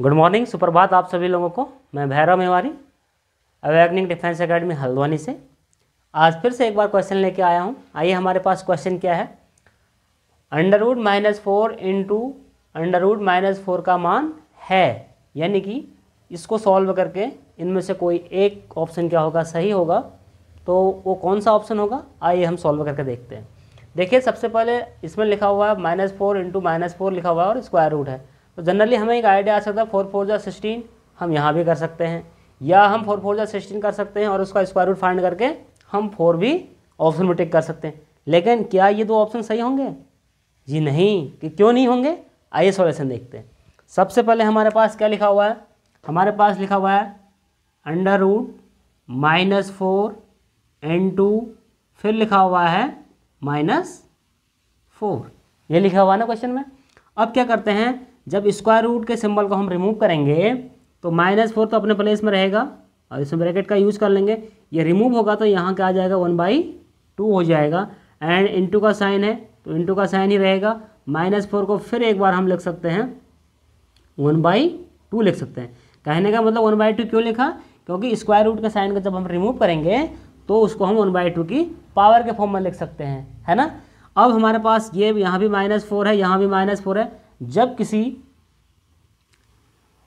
good morning सुप्रभात आप सभी लोगों को मैं Bhairav Mewari awakening defence academy Haldwani से आज फिर से एक बार क्वेश्चन लेके आया हूँ आइए हमारे पास क्वेश्चन क्या है under root minus four into under root minus four का मान है यानी कि इसको सॉल्व करके इनमें से कोई एक ऑप्शन क्या होगा सही होगा तो वो कौन सा ऑप्शन होगा आइए हम सॉल्व करके देखते हैं देखिए सबसे पहले इसमें लिखा हुआ है minus four into minus four लिखा हुआ है और स्क्वायर रूट है तो जनरली हमें एक आइडिया आ सकता है फोर फोर जा सिक्सटीन हम यहाँ भी कर सकते हैं या हम फोर फोर जा सिक्सटीन कर सकते हैं और उसका स्क्वायर रूट फाइंड करके हम फोर भी ऑप्शन में टिक कर सकते हैं लेकिन क्या ये दो ऑप्शन सही होंगे जी नहीं कि क्यों नहीं होंगे आइए सॉल्यूशन देखते हैं सबसे पहले हमारे पास क्या लिखा हुआ है हमारे पास लिखा हुआ है under root minus four N two फिर लिखा हुआ है माइनस फोर ये लिखा हुआ है ना क्वेश्चन में अब क्या करते हैं जब स्क्वायर रूट के सिंबल को हम रिमूव करेंगे तो माइनस फोर तो अपने प्लेस में रहेगा और इसमें ब्रैकेट का यूज़ कर लेंगे ये रिमूव होगा तो यहाँ क्या आ जाएगा वन बाई टू हो जाएगा एंड इंटू का साइन है तो इंटू का साइन ही रहेगा माइनस फोर को फिर एक बार हम लिख सकते हैं वन बाई टू लिख सकते हैं कहने का मतलब वन बाई टू क्यों लिखा क्योंकि स्क्वायर रूट का साइन का जब हम रिमूव करेंगे तो उसको हम वन बाई टू की पावर के फॉर्म में लिख सकते हैं है ना अब हमारे पास ये यहाँ भी माइनस फोर है यहाँ भी माइनस फोर है जब किसी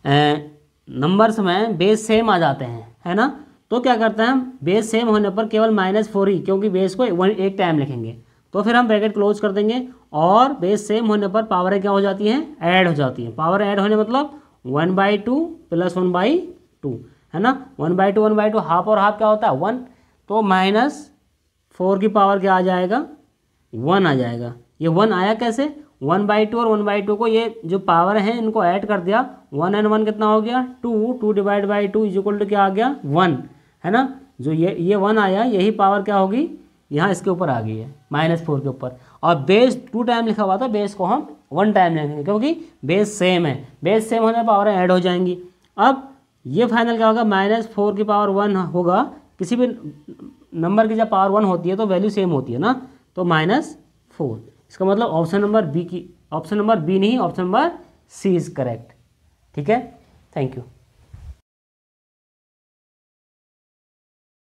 नंबर्स में बेस सेम आ जाते हैं है ना तो क्या करते हैं हम बेस सेम होने पर केवल माइनस फोर ही क्योंकि बेस को वन एक टाइम लिखेंगे तो फिर हम ब्रैकेट क्लोज कर देंगे और बेस सेम होने पर पावर क्या हो जाती है ऐड हो जाती है पावर ऐड होने मतलब one by two plus one by two है ना one by two one by two half और हाफ क्या होता है वन तो माइनस फोर की पावर क्या आ जाएगा वन आ जाएगा ये वन आया कैसे वन बाई टू और वन बाई टू को ये जो पावर है इनको ऐड कर दिया वन एंड वन कितना हो गया two two divide by two is equal to क्या आ गया वन है ना जो ये ये वन आया यही पावर क्या होगी यहाँ इसके ऊपर आ गई है माइनस फोर के ऊपर और बेस टू टाइम लिखा हुआ था बेस को हम वन टाइम लेंगे क्योंकि बेस सेम है बेस सेम होने पावर ऐड हो जाएंगी अब ये फाइनल क्या होगा माइनस फोर की पावर वन होगा किसी भी नंबर की जब पावर वन होती है तो वैल्यू सेम होती है ना तो माइनस फोर इसका मतलब ऑप्शन नंबर बी की ऑप्शन नंबर बी नहीं option number C is correct ठीक है थैंक यू